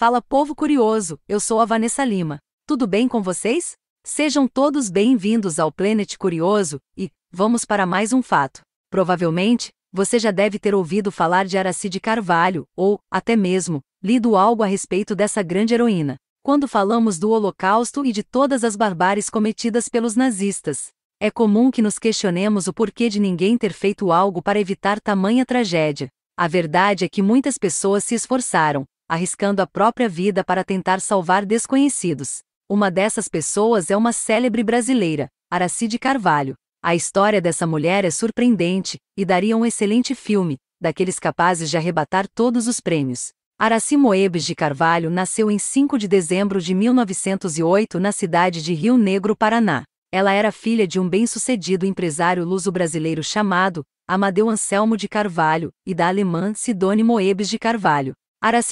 Fala povo curioso, eu sou a Vanessa Lima. Tudo bem com vocês? Sejam todos bem-vindos ao Planet Curioso e vamos para mais um fato. Provavelmente, você já deve ter ouvido falar de Aracide Carvalho ou, até mesmo, lido algo a respeito dessa grande heroína. Quando falamos do Holocausto e de todas as barbáries cometidas pelos nazistas, é comum que nos questionemos o porquê de ninguém ter feito algo para evitar tamanha tragédia. A verdade é que muitas pessoas se esforçaram, arriscando a própria vida para tentar salvar desconhecidos. Uma dessas pessoas é uma célebre brasileira, Aracide Carvalho. A história dessa mulher é surpreendente e daria um excelente filme, daqueles capazes de arrebatar todos os prêmios. Araci Moebes de Carvalho nasceu em 5 de dezembro de 1908 na cidade de Rio Negro, Paraná. Ela era filha de um bem-sucedido empresário luso-brasileiro chamado Amadeu Anselmo de Carvalho e da alemã Sidone Moebes de Carvalho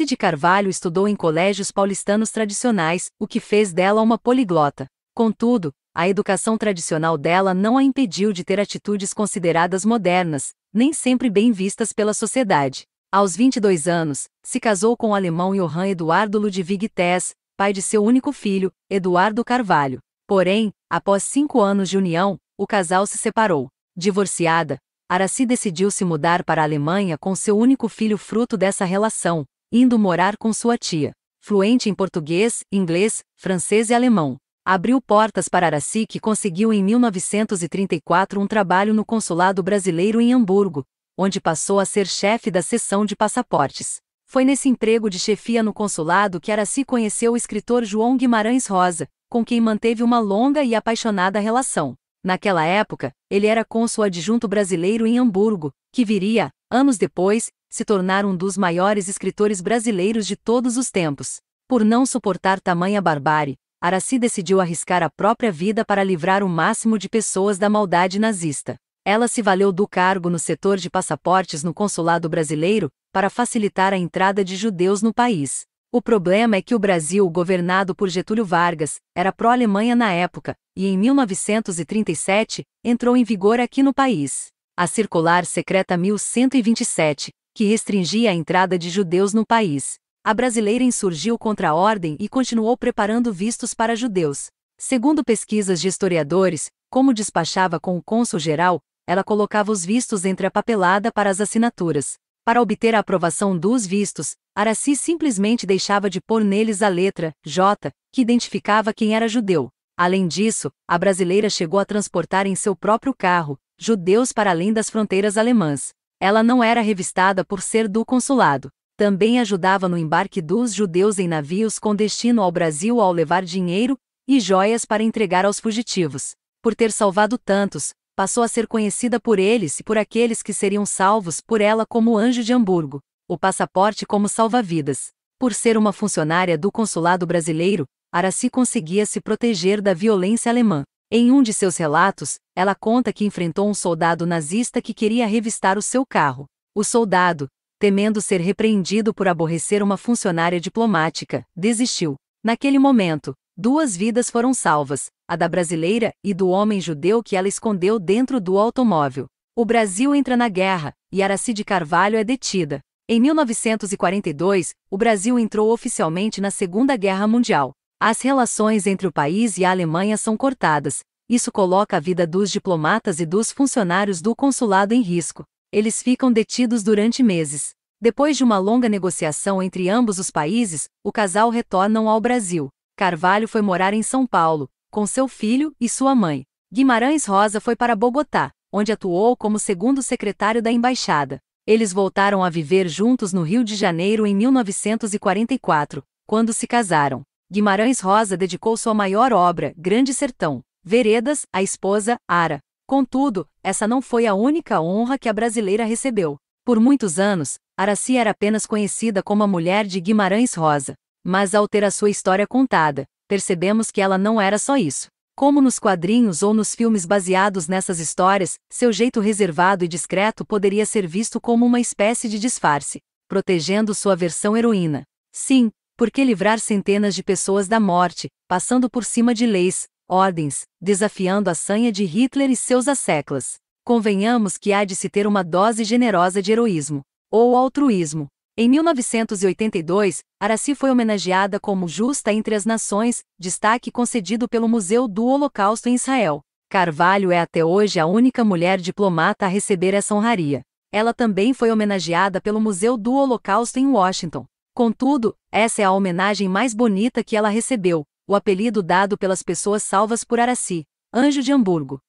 de Carvalho estudou em colégios paulistanos tradicionais, o que fez dela uma poliglota. Contudo, a educação tradicional dela não a impediu de ter atitudes consideradas modernas, nem sempre bem vistas pela sociedade. Aos 22 anos, se casou com o alemão Johann Eduardo Ludwig Tess, pai de seu único filho, Eduardo Carvalho. Porém, após cinco anos de união, o casal se separou. Divorciada, Araci decidiu se mudar para a Alemanha com seu único filho fruto dessa relação, indo morar com sua tia. Fluente em português, inglês, francês e alemão. Abriu portas para Araci que conseguiu em 1934 um trabalho no consulado brasileiro em Hamburgo, onde passou a ser chefe da seção de passaportes. Foi nesse emprego de chefia no consulado que Araci conheceu o escritor João Guimarães Rosa, com quem manteve uma longa e apaixonada relação. Naquela época, ele era cônsul adjunto brasileiro em Hamburgo, que viria, anos depois, se tornar um dos maiores escritores brasileiros de todos os tempos. Por não suportar tamanha barbárie, Araci decidiu arriscar a própria vida para livrar o máximo de pessoas da maldade nazista. Ela se valeu do cargo no setor de passaportes no consulado brasileiro para facilitar a entrada de judeus no país. O problema é que o Brasil, governado por Getúlio Vargas, era pró-Alemanha na época, e em 1937 entrou em vigor aqui no país a Circular Secreta 1127, que restringia a entrada de judeus no país. A brasileira insurgiu contra a ordem e continuou preparando vistos para judeus. Segundo pesquisas de historiadores, como despachava com o cônsul geral, ela colocava os vistos entre a papelada para as assinaturas. Para obter a aprovação dos vistos, Araci simplesmente deixava de pôr neles a letra J, que identificava quem era judeu. Além disso, a brasileira chegou a transportar em seu próprio carro judeus para além das fronteiras alemãs. Ela não era revistada por ser do consulado. Também ajudava no embarque dos judeus em navios com destino ao Brasil ao levar dinheiro e joias para entregar aos fugitivos. Por ter salvado tantos, passou a ser conhecida por eles e por aqueles que seriam salvos por ela como Anjo de Hamburgo, o passaporte como salva-vidas. Por ser uma funcionária do consulado brasileiro, Araci conseguia se proteger da violência alemã. Em um de seus relatos, ela conta que enfrentou um soldado nazista que queria revistar o seu carro. O soldado, temendo ser repreendido por aborrecer uma funcionária diplomática, desistiu. Naquele momento, duas vidas foram salvas: a da brasileira e do homem judeu que ela escondeu dentro do automóvel. O Brasil entra na guerra, e Araci de Carvalho é detida. Em 1942, o Brasil entrou oficialmente na Segunda Guerra Mundial. As relações entre o país e a Alemanha são cortadas. Isso coloca a vida dos diplomatas e dos funcionários do consulado em risco. Eles ficam detidos durante meses. Depois de uma longa negociação entre ambos os países, o casal retornam ao Brasil. Carvalho foi morar em São Paulo, com seu filho e sua mãe. Guimarães Rosa foi para Bogotá, onde atuou como segundo secretário da embaixada. Eles voltaram a viver juntos no Rio de Janeiro em 1944, quando se casaram. Guimarães Rosa dedicou sua maior obra, Grande Sertão, Veredas, à esposa, Ara. Contudo, essa não foi a única honra que a brasileira recebeu. Por muitos anos, Araci era apenas conhecida como a mulher de Guimarães Rosa. Mas ao ter a sua história contada, percebemos que ela não era só isso. Como nos quadrinhos ou nos filmes baseados nessas histórias, seu jeito reservado e discreto poderia ser visto como uma espécie de disfarce, protegendo sua versão heroína. Sim, por que livrar centenas de pessoas da morte, passando por cima de leis, ordens, desafiando a sanha de Hitler e seus asseclas? Convenhamos que há de se ter uma dose generosa de heroísmo, ou altruísmo. Em 1982, Araci foi homenageada como Justa entre as Nações, destaque concedido pelo Museu do Holocausto em Israel. Carvalho é até hoje a única mulher diplomata a receber essa honraria. Ela também foi homenageada pelo Museu do Holocausto em Washington. Contudo, essa é a homenagem mais bonita que ela recebeu, o apelido dado pelas pessoas salvas por Araci, Anjo de Hamburgo.